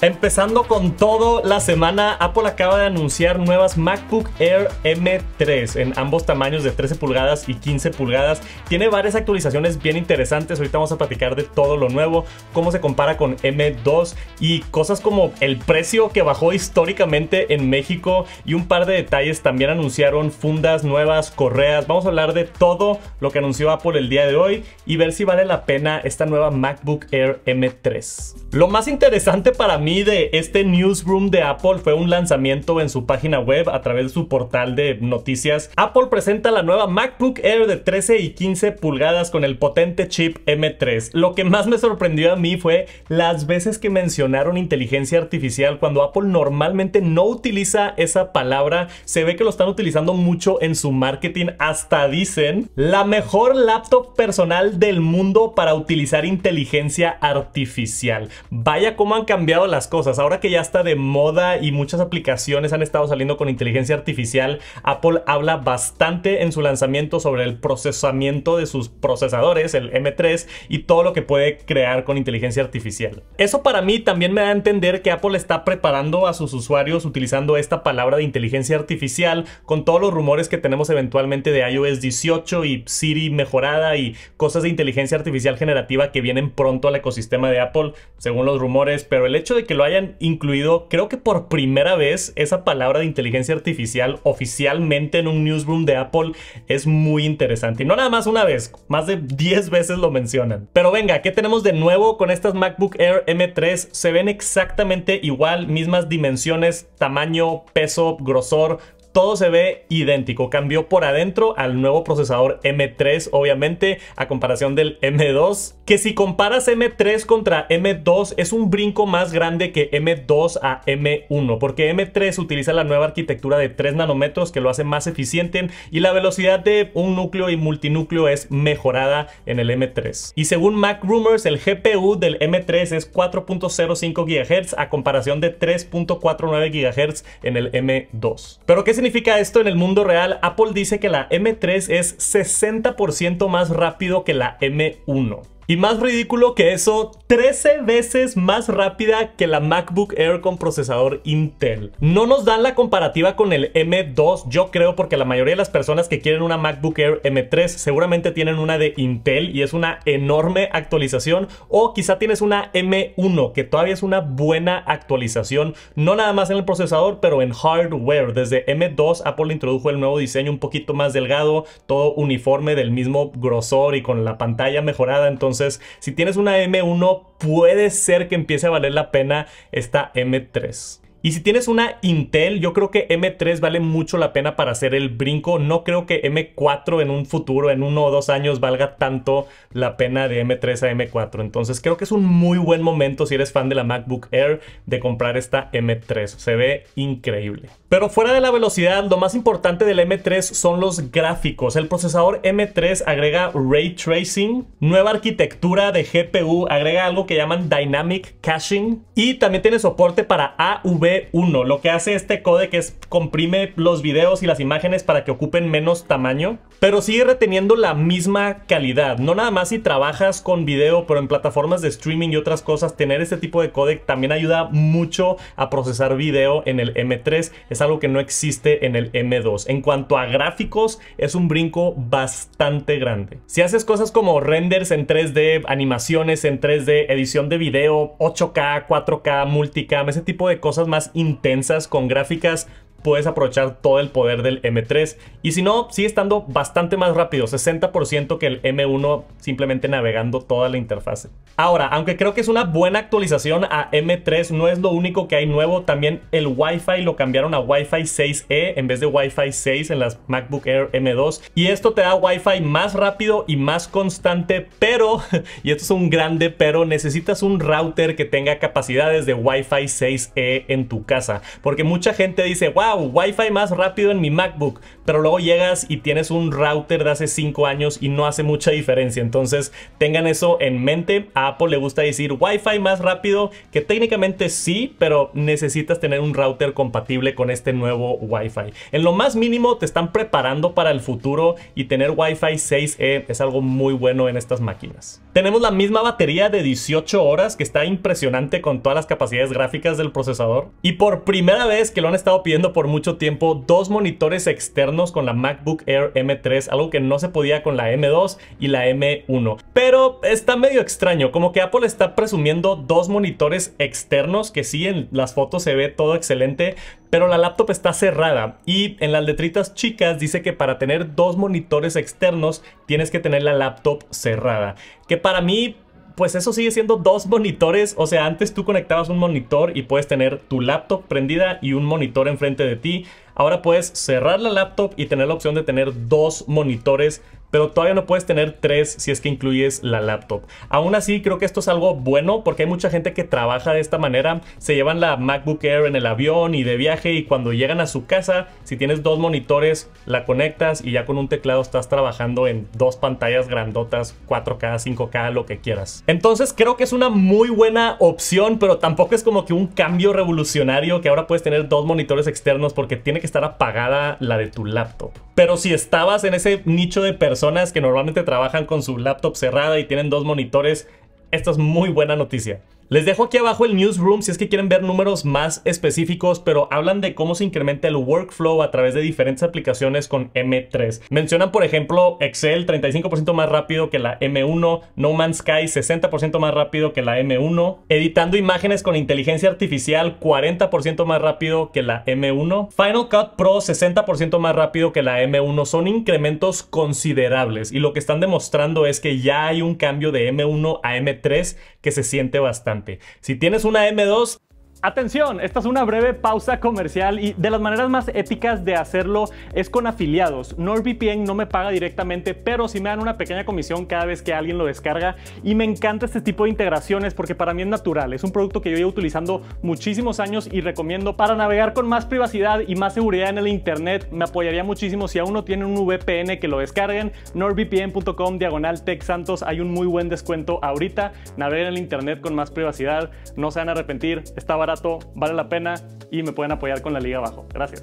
Empezando con todo, la semana Apple acaba de anunciar nuevas MacBook Air M3 en ambos tamaños de 13 pulgadas y 15 pulgadas. Tiene varias actualizaciones bien interesantes, ahorita vamos a platicar de todo lo nuevo, cómo se compara con M2 y cosas como el precio que bajó históricamente en México y un par de detalles. También anunciaron fundas nuevas, correas, vamos a hablar de todo lo que anunció Apple el día de hoy y ver si vale la pena esta nueva MacBook Air M3. Lo más interesante para mí de este newsroom de Apple fue un lanzamiento en su página web a través de su portal de noticias. Apple presenta la nueva MacBook Air de 13 y 15 pulgadas con el potente chip M3. Lo que más me sorprendió a mí fue las veces que mencionaron inteligencia artificial cuando Apple normalmente no utiliza esa palabra. Se ve que lo están utilizando mucho en su marketing. Hasta dicen la mejor laptop personal del mundo para utilizar inteligencia artificial. Vaya cómo han cambiado las cosas. Ahora que ya está de moda y muchas aplicaciones han estado saliendo con inteligencia artificial, Apple habla bastante en su lanzamiento sobre el procesamiento de sus procesadores, el M3, y todo lo que puede crear con inteligencia artificial. Eso para mí también me da a entender que Apple está preparando a sus usuarios utilizando esta palabra de inteligencia artificial con todos los rumores que tenemos eventualmente de iOS 18 y Siri mejorada y cosas de inteligencia artificial generativa que vienen pronto al ecosistema de Apple, según los rumores, pero el hecho de que lo hayan incluido, creo que por primera vez, esa palabra de inteligencia artificial oficialmente en un newsroom de Apple es muy interesante. Y no nada más una vez, más de 10 veces lo mencionan. Pero venga, ¿qué tenemos de nuevo con estas MacBook Air M3? Se ven exactamente igual, mismas dimensiones, tamaño, peso, grosor, todo se ve idéntico. Cambió por adentro al nuevo procesador M3, obviamente, a comparación del M2. Que si comparas M3 contra M2, es un brinco más grande que M2 a M1, porque M3 utiliza la nueva arquitectura de 3 nanómetros que lo hace más eficiente y la velocidad de un núcleo y multinúcleo es mejorada en el M3. Y según Mac Rumors, el GPU del M3 es 4.05 GHz a comparación de 3.49 GHz en el M2. ¿Pero qué significa? significa esto en el mundo real? Apple dice que la M3 es 60% más rápido que la M1. Y más ridículo que eso, 13 veces más rápida que la MacBook Air con procesador Intel. No nos dan la comparativa con el M2, yo creo, porque la mayoría de las personas que quieren una MacBook Air M3 seguramente tienen una de Intel y es una enorme actualización. O quizá tienes una M1, que todavía es una buena actualización, no nada más en el procesador, pero en hardware. Desde M2, Apple introdujo el nuevo diseño un poquito más delgado, todo uniforme del mismo grosor y con la pantalla mejorada. Entonces, entonces, si tienes una M1, puede ser que empiece a valer la pena esta M3. Y si tienes una Intel, yo creo que M3 vale mucho la pena para hacer el brinco. No creo que M4 en un futuro, en uno o dos años, valga tanto la pena de M3 a M4. Entonces creo que es un muy buen momento si eres fan de la MacBook Air de comprar esta M3. Se ve increíble. Pero fuera de la velocidad, lo más importante del M3 son los gráficos. El procesador M3 agrega ray tracing, nueva arquitectura de GPU, agrega algo que llaman dynamic caching y también tiene soporte para AV 1 Lo que hace este codec es comprime los videos y las imágenes para que ocupen menos tamaño, pero sigue reteniendo la misma calidad. No nada más si trabajas con video, pero en plataformas de streaming y otras cosas, tener este tipo de codec también ayuda mucho a procesar video en el M3. Es algo que no existe en el M2. En cuanto a gráficos, es un brinco bastante grande. Si haces cosas como renders en 3D, animaciones en 3D, edición de video, 8K, 4K, multicam, ese tipo de cosas más intensas, con gráficas puedes aprovechar todo el poder del M3. Y si no, sigue estando bastante más rápido, 60% que el M1 simplemente navegando toda la interfase. Ahora, aunque creo que es una buena actualización a M3, no es lo único que hay nuevo. También el Wi-Fi lo cambiaron a Wi-Fi 6E en vez de Wi-Fi 6 en las MacBook Air M2. Y esto te da Wi-Fi más rápido y más constante, pero, y esto es un grande pero, necesitas un router que tenga capacidades de Wi-Fi 6E en tu casa. Porque mucha gente dice, wow, Wi-Fi más rápido en mi MacBook, pero luego llegas y tienes un router de hace 5 años y no hace mucha diferencia. Entonces tengan eso en mente. A Apple le gusta decir wifi más rápido, que técnicamente sí, pero necesitas tener un router compatible con este nuevo wifi. En lo más mínimo te están preparando para el futuro y tener Wi-Fi 6E es algo muy bueno en estas máquinas. Tenemos la misma batería de 18 horas que está impresionante con todas las capacidades gráficas del procesador. Y por primera vez que lo han estado pidiendo por mucho tiempo dos monitores externos con la MacBook Air M3, algo que no se podía con la M2 y la M1. Pero está medio extraño, como que Apple está presumiendo dos monitores externos, que sí, en las fotos se ve todo excelente, pero la laptop está cerrada y en las letritas chicas dice que para tener dos monitores externos tienes que tener la laptop cerrada. Que para mí pues eso sigue siendo dos monitores. O sea, antes tú conectabas un monitor y puedes tener tu laptop prendida y un monitor enfrente de ti. Ahora puedes cerrar la laptop y tener la opción de tener dos monitores pero todavía no puedes tener tres si es que incluyes la laptop. Aún así, creo que esto es algo bueno porque hay mucha gente que trabaja de esta manera, se llevan la MacBook Air en el avión y de viaje y cuando llegan a su casa, si tienes dos monitores, la conectas y ya con un teclado estás trabajando en dos pantallas grandotas, 4K, 5K, lo que quieras. Entonces, creo que es una muy buena opción, pero tampoco es como que un cambio revolucionario que ahora puedes tener dos monitores externos porque tiene que estar apagada la de tu laptop. Pero si estabas en ese nicho de personas que normalmente trabajan con su laptop cerrada y tienen dos monitores, esta es muy buena noticia. Les dejo aquí abajo el newsroom si es que quieren ver números más específicos, pero hablan de cómo se incrementa el workflow a través de diferentes aplicaciones con M3. Mencionan, por ejemplo, Excel 35% más rápido que la M1, No Man's Sky 60% más rápido que la M1, editando imágenes con inteligencia artificial 40% más rápido que la M1, Final Cut Pro 60% más rápido que la M1. Son incrementos considerables y lo que están demostrando es que ya hay un cambio de M1 a M3 que se siente bastante. Si tienes una M2, Atención, esta es una breve pausa comercial y de las maneras más éticas de hacerlo es con afiliados. NordVPN no me paga directamente, pero si me dan una pequeña comisión cada vez que alguien lo descarga y me encanta este tipo de integraciones porque para mí es natural. Es un producto que yo llevo utilizando muchísimos años y recomiendo para navegar con más privacidad y más seguridad en el internet. Me apoyaría muchísimo si aún no tienen un VPN que lo descarguen. NordVPN.com diagonal Tech Santos hay un muy buen descuento ahorita. Naveguen en el internet con más privacidad, no se van a arrepentir. Está vale la pena y me pueden apoyar con la liga abajo. Gracias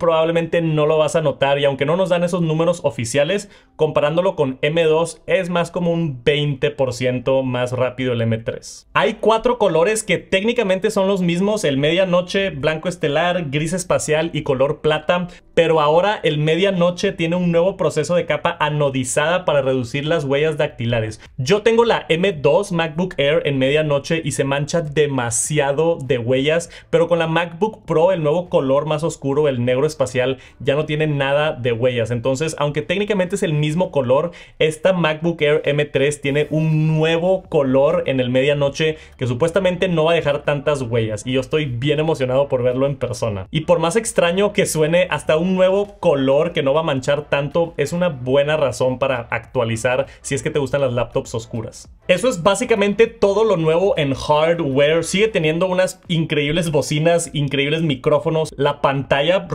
probablemente no lo vas a notar y aunque no nos dan esos números oficiales, comparándolo con M2 es más como un 20% más rápido el M3. Hay cuatro colores que técnicamente son los mismos, el medianoche, blanco estelar, gris espacial y color plata, pero ahora el medianoche tiene un nuevo proceso de capa anodizada para reducir las huellas dactilares. Yo tengo la M2 MacBook Air en medianoche y se mancha demasiado de huellas, pero con la MacBook Pro el nuevo color más oscuro, el negro espacial ya no tiene nada de huellas. Entonces, aunque técnicamente es el mismo color, esta MacBook Air M3 tiene un nuevo color en el medianoche que supuestamente no va a dejar tantas huellas. Y yo estoy bien emocionado por verlo en persona. Y por más extraño que suene, hasta un nuevo color que no va a manchar tanto es una buena razón para actualizar si es que te gustan las laptops oscuras. Eso es básicamente todo lo nuevo en hardware. Sigue teniendo unas increíbles bocinas, increíbles micrófonos. La pantalla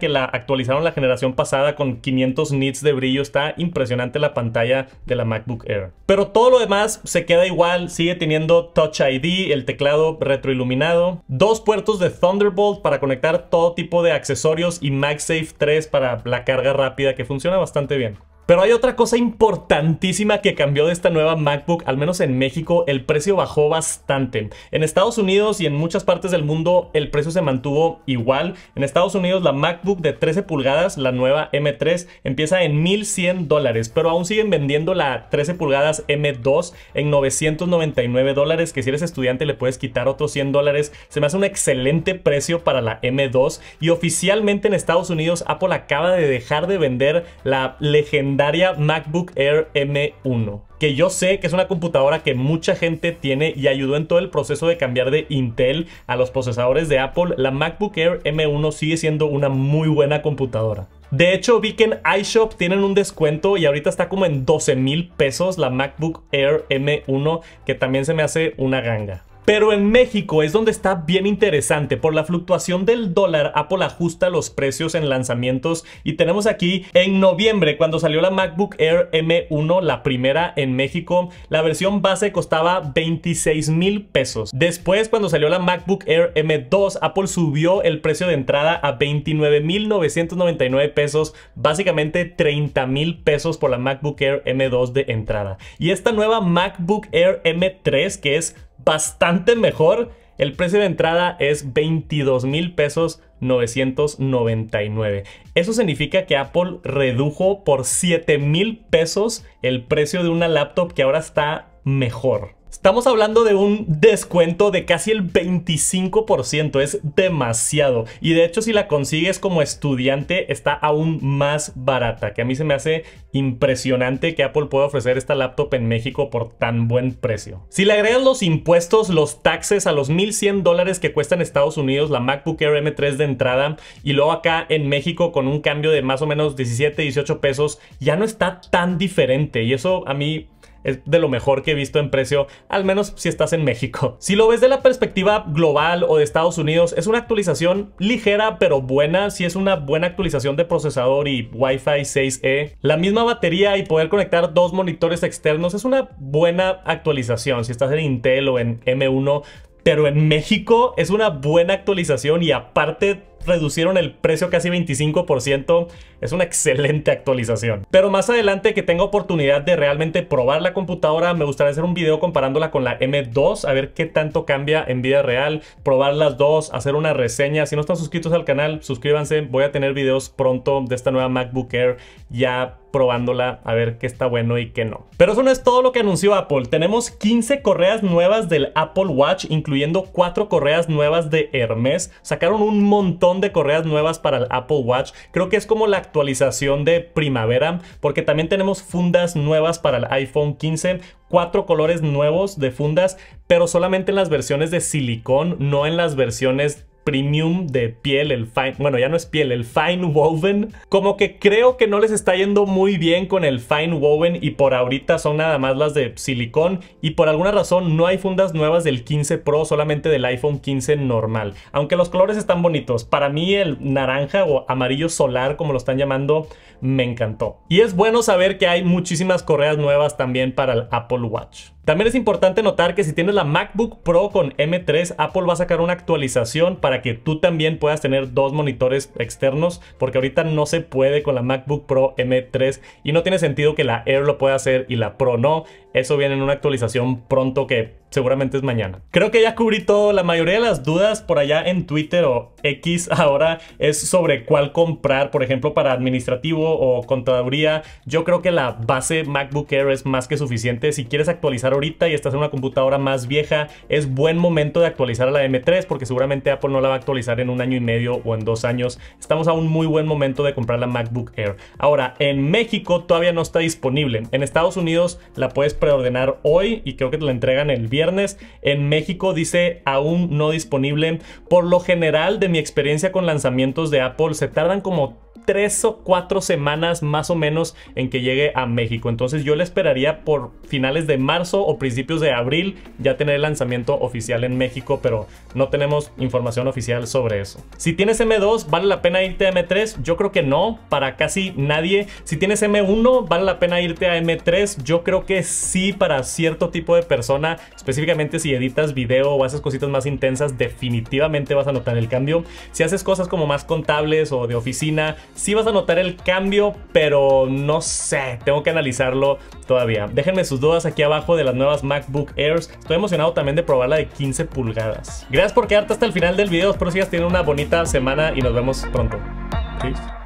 que la actualizaron la generación pasada con 500 nits de brillo. Está impresionante la pantalla de la MacBook Air. Pero todo lo demás se queda igual. Sigue teniendo Touch ID, el teclado retroiluminado. Dos puertos de Thunderbolt para conectar todo tipo de accesorios y MagSafe 3 para la carga rápida que funciona bastante bien. Pero hay otra cosa importantísima que cambió de esta nueva MacBook, al menos en México, el precio bajó bastante. En Estados Unidos y en muchas partes del mundo el precio se mantuvo igual. En Estados Unidos la MacBook de 13 pulgadas, la nueva M3, empieza en 1100 dólares, pero aún siguen vendiendo la 13 pulgadas M2 en 999 dólares, que si eres estudiante le puedes quitar otros 100 dólares. Se me hace un excelente precio para la M2 y oficialmente en Estados Unidos Apple acaba de dejar de vender la legendaria Daria MacBook Air M1, que yo sé que es una computadora que mucha gente tiene y ayudó en todo el proceso de cambiar de Intel a los procesadores de Apple, la MacBook Air M1 sigue siendo una muy buena computadora. De hecho, vi que en iShop tienen un descuento y ahorita está como en 12 mil pesos la MacBook Air M1, que también se me hace una ganga. Pero en México es donde está bien interesante. Por la fluctuación del dólar, Apple ajusta los precios en lanzamientos. Y tenemos aquí en noviembre, cuando salió la MacBook Air M1, la primera en México, la versión base costaba 26 mil pesos. Después, cuando salió la MacBook Air M2, Apple subió el precio de entrada a 29 mil pesos, básicamente 30 mil pesos por la MacBook Air M2 de entrada. Y esta nueva MacBook Air M3, que es bastante mejor. El precio de entrada es 22 mil pesos 999. Eso significa que Apple redujo por $7,000 mil pesos el precio de una laptop que ahora está mejor. Estamos hablando de un descuento de casi el 25%, es demasiado. Y de hecho si la consigues como estudiante está aún más barata, que a mí se me hace impresionante que Apple pueda ofrecer esta laptop en México por tan buen precio. Si le agregas los impuestos, los taxes a los 1100 dólares que cuesta en Estados Unidos la MacBook Air M3 de entrada y luego acá en México con un cambio de más o menos 17, 18 pesos, ya no está tan diferente y eso a mí es de lo mejor que he visto en precio, al menos si estás en México. Si lo ves de la perspectiva global o de Estados Unidos, es una actualización ligera pero buena, si es una buena actualización de procesador y Wi-Fi 6E. La misma batería y poder conectar dos monitores externos es una buena actualización, si estás en Intel o en M1, pero en México es una buena actualización y aparte reducieron el precio casi 25%, es una excelente actualización. Pero más adelante que tenga oportunidad de realmente probar la computadora, me gustaría hacer un video comparándola con la M2, a ver qué tanto cambia en vida real, probar las dos, hacer una reseña. Si no están suscritos al canal, suscríbanse, voy a tener videos pronto de esta nueva MacBook Air ya probándola a ver qué está bueno y qué no. Pero eso no es todo lo que anunció Apple. Tenemos 15 correas nuevas del Apple Watch, incluyendo 4 correas nuevas de Hermes. Sacaron un montón de correas nuevas para el Apple Watch. Creo que es como la actualización de primavera, porque también tenemos fundas nuevas para el iPhone 15, cuatro colores nuevos de fundas, pero solamente en las versiones de silicón, no en las versiones premium de piel, el fine, bueno, ya no es piel, el fine woven. Como que creo que no les está yendo muy bien con el fine woven y por ahorita son nada más las de silicón y por alguna razón no hay fundas nuevas del 15 Pro, solamente del iPhone 15 normal. Aunque los colores están bonitos, para mí el naranja o amarillo solar, como lo están llamando, me encantó. Y es bueno saber que hay muchísimas correas nuevas también para el Apple Watch. También es importante notar que si tienes la MacBook Pro con M3, Apple va a sacar una actualización para que tú también puedas tener dos monitores externos, porque ahorita no se puede con la MacBook Pro M3 y no tiene sentido que la Air lo pueda hacer y la Pro no. Eso viene en una actualización pronto que seguramente es mañana. Creo que ya cubrí todo. La mayoría de las dudas por allá en Twitter o X ahora es sobre cuál comprar, por ejemplo, para administrativo o contaduría. Yo creo que la base MacBook Air es más que suficiente. Si quieres actualizar ahorita y estás en una computadora más vieja, es buen momento de actualizar a la M3 porque seguramente Apple no la va a actualizar en un año y medio o en dos años. Estamos a un muy buen momento de comprar la MacBook Air. Ahora, en México todavía no está disponible. En Estados Unidos la puedes ordenar hoy y creo que te la entregan el viernes. En México dice aún no disponible. Por lo general, de mi experiencia con lanzamientos de Apple, se tardan como tres o cuatro semanas más o menos en que llegue a México. Entonces yo le esperaría por finales de marzo o principios de abril ya tener el lanzamiento oficial en México, pero no tenemos información oficial sobre eso. Si tienes M2, ¿vale la pena irte a M3? Yo creo que no, para casi nadie. Si tienes M1, ¿vale la pena irte a M3? Yo creo que sí para cierto tipo de persona, específicamente si editas video o haces cositas más intensas, definitivamente vas a notar el cambio. Si haces cosas como más contables o de oficina, sí vas a notar el cambio, pero no sé, tengo que analizarlo todavía. Déjenme sus dudas aquí abajo de las nuevas MacBook Airs. Estoy emocionado también de probarla de 15 pulgadas. Gracias por quedarte hasta el final del video. Espero sigas teniendo una bonita semana y nos vemos pronto. Peace.